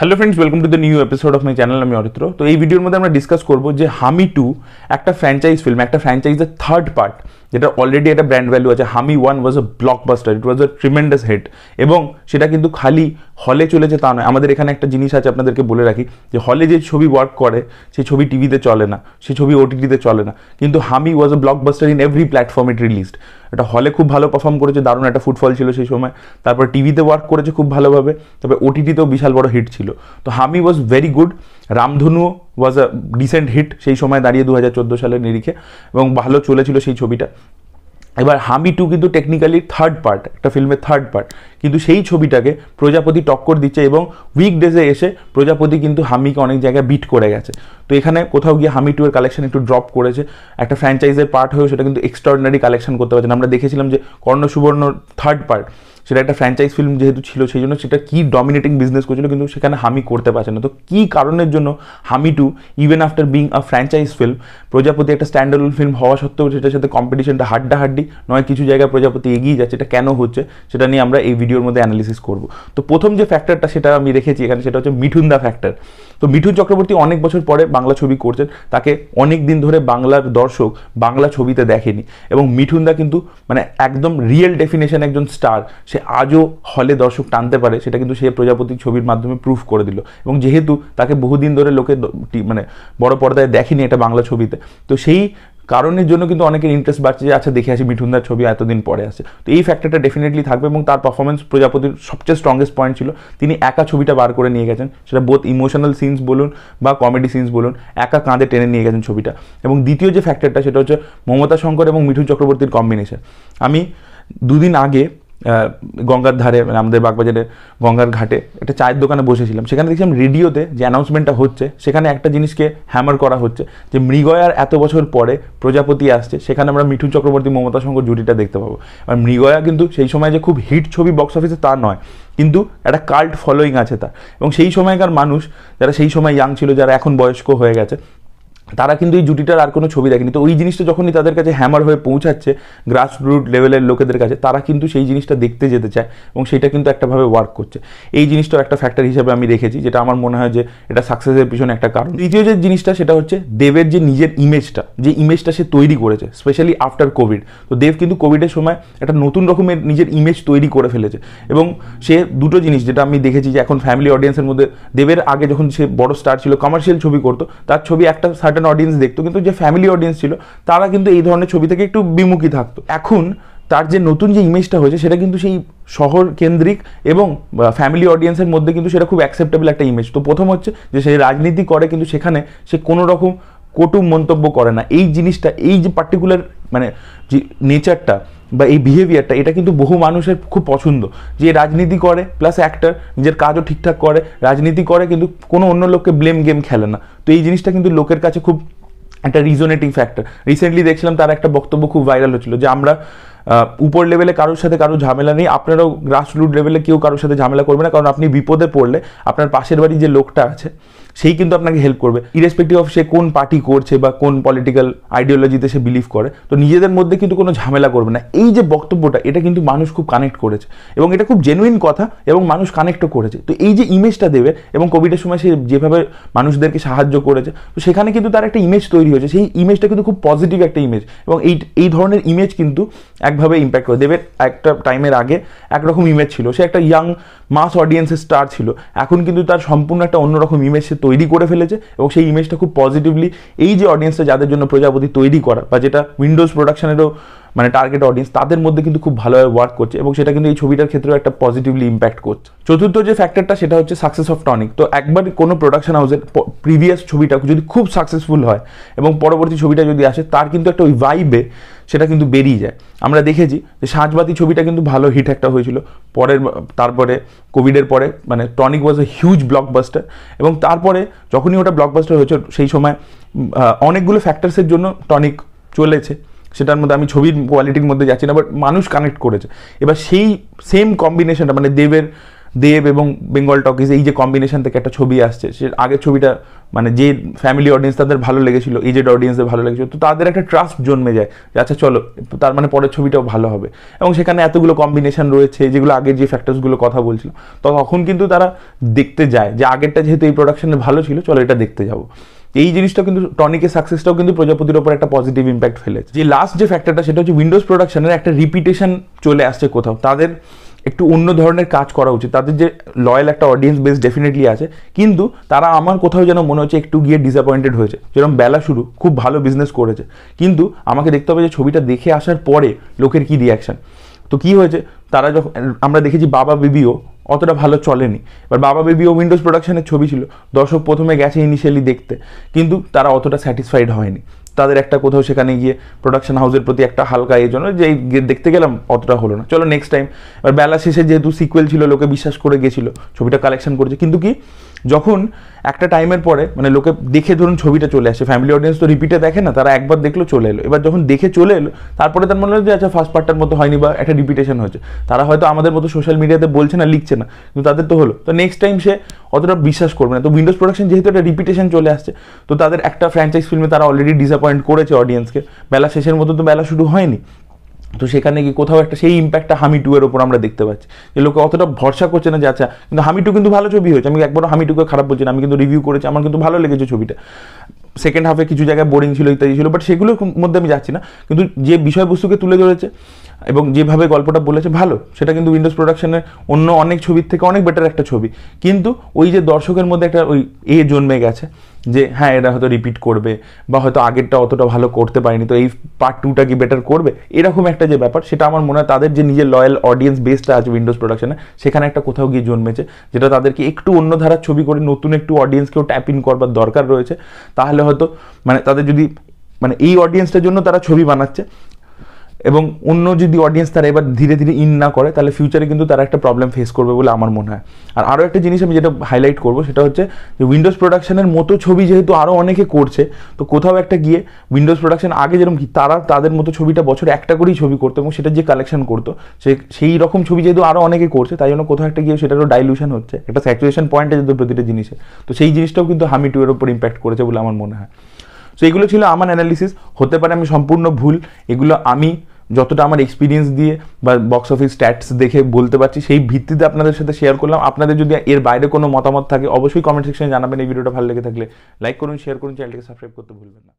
hello friends welcome to the new episode of my channel আমি অরিত্র তো এই ভিডিওর মধ্যে আমরা ডিসকাস করবো যে হামি টু একটা ফ্র্যাঞ্চাইজ ফিল্ম একটা ফ্র্যাঞ্চাইজের থার্ড পার্ট যেটা অলরেডি একটা ব্র্যান্ড ভ্যালু আছে Haami one was a blockbuster it was a tremendous hit এবং সেটা কিন্তু খালি হলে চলে যে তা নয় আমাদের এখানে একটা জিনিস আছে আপনাদেরকে বলে রাখি যে হলে যে ছবি ওয়ার্ক করে সেই ছবি টিভিতে চলে না সেই ছবি ওটিটিতে চলে না কিন্তু Haami was a blockbuster in every platform it released এটা হলে খুব ভালো পারফর্ম করেছে দারুণ একটা ফুটফল ছিল সেই সময় তারপর টিভিতে ওয়ার্ক করেছে খুব ভালোভাবে তবে ওটিটিতেও বিশাল বড় হিট ছিল তো হামি ওয়াজ ভেরি গুড রামধনু ওয়াজ আ ডিসেন্ট হিট সেই সময় দাঁড়িয়ে দু হাজার চোদ্দো সালের নিরিখে এবং ভালো চলেছিল সেই ছবিটা এবার হামি টু কিন্তু টেকনিক্যালি থার্ড পার্ট একটা ফিল্মের থার্ড পার্ট কিন্তু সেই ছবিটাকে প্রজাপতি টক্কর দিচ্ছে এবং উইকডেজে এসে প্রজাপতি কিন্তু হামিকে অনেক জায়গায় বিট করে গেছে তো এখানে কোথাও গিয়ে হামি টু এর কালেকশন একটু ড্রপ করেছে একটা ফ্র্যাঞ্চাইজের পার্ট হয়েও সেটা কিন্তু এক্সট্রাঅর্ডিনারি কালেকশন করতে পারছে আমরা দেখেছিলাম যে কর্ণ সুবর্ণ থার্ড পার্ট সেটা একটা ফ্র্যাঞ্চাইজ ফিল্ম যেহেতু ছিল সেই জন্য সেটা কী ডমিনেটিং বিজনেস করছিল কিন্তু সেখানে হামি করতে পারছে না তো কী কারণের জন্য Haami two even after being a franchise film Projapoti একটা স্ট্যান্ডার্ড ফিল্ম হওয়া সত্ত্বেও সেটার সাথে কম্পিটিশনটা হাড্ডি নয় কিছু জায়গায় প্রজাপতি এগিয়ে যাচ্ছে এটা কেন হচ্ছে সেটা নিয়ে আমরা এই ভিডিওর মধ্যে অ্যানালিসিস করব তো প্রথম যে ফ্যাক্টরটা সেটা আমি রেখেছি এখানে সেটা হচ্ছে মিঠুন দা ফ্যাক্টর তো মিঠুন চক্রবর্তী অনেক বছর পরে বাংলা ছবি করছেন তাকে অনেক দিন ধরে বাংলার দর্শক বাংলা ছবিতে দেখেনি এবং মিঠুন দা কিন্তু মানে একদম রিয়েল ডেফিনেশন একজন স্টার সে আজও হলে দর্শক টানতে পারে সেটা কিন্তু সে প্রজাপতি ছবির মাধ্যমে প্রুফ করে দিল এবং যেহেতু তাকে বহুদিন ধরে লোকে মানে বড় পর্দায় দেখেনি এটা বাংলা ছবিতে তো সেই কারণের জন্য কিন্তু অনেকের ইন্টারেস্ট বাড়ছে যে আচ্ছা দেখে আসি মিঠুন্দার ছবি এতদিন পরে আছে তো এই ফ্যাক্টরটা ডেফিনেটলি থাকবে এবং তার পারফরমেন্স প্রজাপতির সবচেয়ে স্ট্রংগেস্ট পয়েন্ট ছিল তিনি একা ছবিটা বার করে নিয়ে গেছেন সেটা বোধ ইমোশনাল সিনস বলুন বা কমেডি সিনস বলুন একা কাঁধে টেনে নিয়ে গেছেন ছবিটা এবং দ্বিতীয় যে ফ্যাক্টরটা সেটা হচ্ছে মমতা শঙ্কর এবং মিঠুন চক্রবর্তীর কম্বিনেশন আমি দুদিন আগে গঙ্গার ধারে মানে আমাদের বাগবাজারে গঙ্গার ঘাটে একটা চায়ের দোকানে বসেছিলাম সেখানে দেখছিলাম রেডিওতে যে অ্যানাউন্সমেন্টটা হচ্ছে সেখানে একটা জিনিসকে হ্যামার করা হচ্ছে যে মৃগয়ার এত বছর পরে প্রজাপতি আসছে সেখানে আমরা মিঠুন চক্রবর্তী মমতা সঙ্গ জুটিটা দেখতে পাবো আর মৃগয়া কিন্তু সেই সময় যে খুব হিট ছবি বক্স অফিসে তা নয় কিন্তু একটা কাল্ট ফলোয়িং আছে তার এবং সেই সময়কার মানুষ যারা সেই সময় ইয়াং ছিল যারা এখন বয়স্ক হয়ে গেছে তারা কিন্তু এই জুটিটার আর কোনো ছবি দেখেনি তো ওই জিনিসটা যখনই তাদের কাছে হ্যামার হয়ে পৌঁছাচ্ছে গ্রাসরুট লেভেলের লোকেদের কাছে তারা কিন্তু সেই জিনিসটা দেখতে যেতে চায় এবং সেটা কিন্তু একটাভাবে ওয়ার্ক করছে এই জিনিসটাও একটা ফ্যাক্টর হিসেবে আমি রেখেছি যেটা আমার মনে হয় যে এটা সাকসেসের পিছনে একটা কারণ দ্বিতীয় যে জিনিসটা সেটা হচ্ছে দেবের যে নিজের ইমেজটা যে ইমেজটা সে তৈরি করেছে স্পেশালি আফটার কোভিড তো দেব কিন্তু কোভিডের সময় একটা নতুন রকমের নিজের ইমেজ তৈরি করে ফেলেছে এবং সে দুটো জিনিস যেটা আমি দেখেছি যে এখন ফ্যামিলি অডিয়েন্সের মধ্যে দেবের আগে যখন সে বড় স্টার ছিল কমার্শিয়াল ছবি করতো তার ছবি একটা সার্টেন অডিয়েন্স দেখতো কিন্তু যে ফ্যামিলি অডিয়েন্স ছিল তারা কিন্তু এই ধরনের ছবি থেকে একটু বিমুখী থাকতো এখন তার যে নতুন যে ইমেজটা হয়েছে সেটা কিন্তু সেই শহর কেন্দ্রিক এবং ফ্যামিলি অডিয়েন্সের মধ্যে কিন্তু সেটা খুব অ্যাকসেপ্টেবল একটা ইমেজ তো প্রথম হচ্ছে যে সে রাজনীতি করে কিন্তু সেখানে সে কোনো রকম কটু মন্তব্য করে না এই জিনিসটা এই যে পার্টিকুলার মানে যে নেচারটা বা এই বিহেভিয়ারটা এটা কিন্তু বহু মানুষের খুব পছন্দ যে রাজনীতি করে প্লাস অ্যাক্টার নিজের কাজও ঠিকঠাক করে রাজনীতি করে কিন্তু কোনো অন্য লোককে ব্লেম গেম খেলে না তো এই জিনিসটা কিন্তু লোকের কাছে খুব একটা রিজনেটিং ফ্যাক্টর রিসেন্টলি দেখছিলাম তার একটা বক্তব্য খুব ভাইরাল হচ্ছিল যে আমরা উপর লেভেলে কারোর সাথে কারো ঝামেলা নেই আপনারাও গ্রাসরুট লেভেলে কেউ কারোর সাথে ঝামেলা করবে না কারণ আপনি বিপদে পড়লে আপনার পাশের বাড়ি যে লোকটা আছে সেই কিন্তু আপনাকে হেল্প করবে ইরেসপেক্টিভ অফ সে কোন পার্টি করছে বা কোন পলিটিক্যাল আইডিওলজিতে সে বিলিভ করে তো নিজেদের মধ্যে কিন্তু কোনো ঝামেলা করবে না এই যে বক্তব্যটা এটা কিন্তু মানুষ খুব কানেক্ট করেছে এবং এটা খুব জেনুইন কথা এবং মানুষ কানেক্টও করেছে তো এই যে ইমেজটা দেবে এবং কোভিডের সময় সে যেভাবে মানুষদেরকে সাহায্য করেছে তো সেখানে কিন্তু তার একটা ইমেজ তৈরি হয়েছে সেই ইমেজটা কিন্তু খুব পজিটিভ একটা ইমেজ এবং এই এই ধরনের ইমেজ কিন্তু একভাবে ইম্প্যাক্ট করে দেবের একটা টাইমের আগে একরকম ইমেজ ছিল সে একটা ইয়াং মাস অডিয়েন্সের স্টার ছিল এখন কিন্তু তার সম্পূর্ণ একটা অন্যরকম ইমেজ সে তৈরি করে ফেলেছে এবং সেই ইমেজটা খুব পজিটিভলি এই যে অডিয়েন্সটা যাদের জন্য প্রজাপতি তৈরি করা বা যেটা উইন্ডোজ প্রোডাকশনেরও মানে টার্গেট অডিয়েন্স তাদের মধ্যে কিন্তু খুব ভালোভাবে ওয়ার্ক করছে এবং সেটা কিন্তু এই ছবিটার ক্ষেত্রেও একটা পজিটিভলি ইম্প্যাক্ট করছে চতুর্থ যে ফ্যাক্টরটা সেটা হচ্ছে সাকসেস অফ টনিক তো একবার কোনো প্রোডাকশন হাউসের প্রিভিয়াস ছবিটা যদি খুব সাকসেসফুল হয় এবং পরবর্তী ছবিটা যদি আসে তার কিন্তু একটা ওই ভাইবে সেটা কিন্তু বেরিয়ে যায় আমরা দেখেছি যে সাঁচবাতি ছবিটা কিন্তু ভালো হিট একটা হয়েছিল পরের তারপরে কোভিডের পরে মানে Tonic was a huge blockbuster এবং তারপরে যখনই ওটা ব্লকবাস্টার হয়েছে সেই সময় অনেকগুলো ফ্যাক্টরসের জন্য টনিক চলেছে সেটার মধ্যে আমি ছবির কোয়ালিটির মধ্যে যাচ্ছি না বাট মানুষ কানেক্ট করেছে এবার সেই সেম কম্বিনেশনটা মানে দেবের দেব এবং বেঙ্গল টকিজ এই যে কম্বিনেশন থেকে একটা ছবি আসছে সে আগের ছবিটা মানে যে ফ্যামিলি অডিয়েন্স তাদের ভালো লেগেছিল এজেড অডিয়েন্সদের ভালো লেগেছিল তো তাদের একটা ট্রাস্ট জন্মে যায় যে আচ্ছা চলো তার মানে পরের ছবিটাও ভালো হবে এবং সেখানে এতগুলো কম্বিনেশন রয়েছে যেগুলো আগের যে ফ্যাক্টরসগুলো কথা বলছিল তো তখন কিন্তু তারা দেখতে যায় যে আগেরটা যেহেতু এই প্রোডাকশানে ভালো ছিল চলো এটা দেখতে যাবো এই জিনিসটা কিন্তু টনিকের সাকসেসটাও কিন্তু প্রজাপতির উপর একটা পজিটিভ ইম্প্যাক্ট ফেলেছে যে লাস্ট যে ফ্যাক্টরটা সেটা হচ্ছে উইন্ডোজ প্রোডাকশনের একটা রিপিটেশন চলে আসছে কোথাও তাদের একটু অন্য ধরনের কাজ করা উচিত তাদের যে লয়াল একটা অডিয়েন্স বেস ডেফিনেটলি আছে কিন্তু তারা আমার কোথাও যেন মনে হচ্ছে একটু গিয়ে ডিসঅ্যাপয়েন্টেড হয়েছে যেরকম বেলা শুরু খুব ভালো বিজনেস করেছে কিন্তু আমাকে দেখতে হবে যে ছবিটা দেখে আসার পরে লোকের কী রিয়াকশান তো কি হয়েছে তারা যখন আমরা দেখেছি বাবা বিবিও অতটা ভালো চলেনি এবার বাবা বেবি ও উইন্ডোজ প্রোডাকশনের ছবি ছিল দর্শক প্রথমে গেছে ইনিশিয়ালি দেখতে কিন্তু তারা অতটা স্যাটিসফাইড হয়নি তাদের একটা কোথাও সেখানে গিয়ে প্রোডাকশন হাউসের প্রতি একটা হালকা এই ইয়ে জন্য যে দেখতে গেলাম অতটা হলো না চলো নেক্সট টাইম এবার বেলা শেষে যেহেতু সিকুয়েল ছিল লোকে বিশ্বাস করে গেছিলো ছবিটা কালেকশন করেছে কিন্তু কি যখন একটা টাইমের পরে মানে লোকে দেখে ধরুন ছবিটা চলে আসে ফ্যামিলি অডিয়েন্স তো রিপিটে দেখে না তারা একবার দেখলো চলে এলো এবার যখন দেখে চলে এলো তারপরে তার মনে হলো যে আচ্ছা ফার্স্ট পার্টটার মতো হয়নি বা একটা রিপিটেশন হয়েছে তারা হয়তো আমাদের মতো সোশ্যাল মিডিয়াতে বলছে না লিখছে না কিন্তু তাদের তো হলো তো নেক্সট টাইম সে অতটা বিশ্বাস করবে না তো উইন্ডোজ প্রোডাকশন যেহেতু একটা রিপিটেশন চলে আসছে তো তাদের একটা ফ্র্যাঞ্চাইজ ফিল্মে তারা অলরেডি ডিসঅ্যাপ ডিসঅ্যাপয়েন্ট করেছে অডিয়েন্সকে বেলা শেষের মতো তো বেলা শুরু হয়নি তো সেখানে গিয়ে কোথাও একটা সেই ইম্প্যাক্টটা হামি টু এর ওপর আমরা দেখতে পাচ্ছি যে লোকে অতটা ভরসা করছে না যে আচ্ছা কিন্তু হামি টু কিন্তু ভালো ছবি হয়েছে আমি একবারও হামি টুকে খারাপ বলছি না আমি কিন্তু রিভিউ করেছি আমার কিন্তু ভালো লেগেছে ছবিটা সেকেন্ড হাফে কিছু জায়গায় বোরিং ছিল ইত্যাদি ছিল বাট সেগুলোর মধ্যে আমি যাচ্ছি না কিন্তু যে বিষয়বস্তুকে তুলে ধরেছে এবং যেভাবে গল্পটা বলেছে ভালো সেটা কিন্তু উইন্ডোজ প্রোডাকশনের অন্য অনেক ছবির থেকে অনেক বেটার একটা ছবি কিন্তু ওই যে দর্শকের মধ্যে একটা ওই এ জন্মে গেছে যে হ্যাঁ এটা হয়তো রিপিট করবে বা হয়তো আগেরটা অতটা ভালো করতে পারেনি তো এই পার্ট টুটা কি বেটার করবে এরকম একটা যে ব্যাপার সেটা আমার মনে হয় তাদের যে নিজের লয়াল অডিয়েন্স বেসটা আছে উইন্ডোজ প্রোডাকশনে সেখানে একটা কোথাও গিয়ে জন্মেছে যেটা তাদেরকে একটু অন্য ধারার ছবি করে নতুন একটু অডিয়েন্সকেও ট্যাপ ইন করবার দরকার রয়েছে তাহলে হয়তো মানে তাদের যদি মানে এই অডিয়েন্সটার জন্য তারা ছবি বানাচ্ছে এবং অন্য যদি অডিয়েন্স তারা এবার ধীরে ধীরে ইন না করে তাহলে ফিউচারে কিন্তু তারা একটা প্রবলেম ফেস করবে বলে আমার মনে হয় আর আরও একটা জিনিস আমি যেটা হাইলাইট করবো সেটা হচ্ছে যে উইন্ডোজ প্রোডাকশনের মতো ছবি যেহেতু আরও অনেকে করছে তো কোথাও একটা গিয়ে উইন্ডোজ প্রোডাকশন আগে যেরকম কি তারা তাদের মতো ছবিটা বছরে একটা করেই ছবি করতো এবং সেটা যে কালেকশন করতো সে সেই রকম ছবি যেহেতু আরও অনেকে করছে তাই জন্য কোথাও একটা গিয়ে সেটারও ডাইলিউশন হচ্ছে একটা স্যাচুয়েশন পয়েন্ট যেহেতু প্রতিটা জিনিসে তো সেই জিনিসটাও কিন্তু হামি টু এর উপর ইম্প্যাক্ট করেছে বলে আমার মনে হয় সো এগুলো ছিল আমার অ্যানালিসিস হতে পারে আমি সম্পূর্ণ ভুল এগুলো আমি যতটা আমার এক্সপিরিয়েন্স দিয়ে বা বক্স অফিস স্ট্যাটস দেখে বলতে পারছি সেই ভিত্তিতে আপনাদের সাথে শেয়ার করলাম আপনাদের যদি এর বাইরে কোনো মতামত থাকে অবশ্যই কমেন্ট সেকশনে জানাবেন এই ভিডিওটা ভালো লেগে থাকলে লাইক করুন শেয়ার করুন চ্যানেলটিকে সাবস্ক্রাইব করতে ভুলবেন না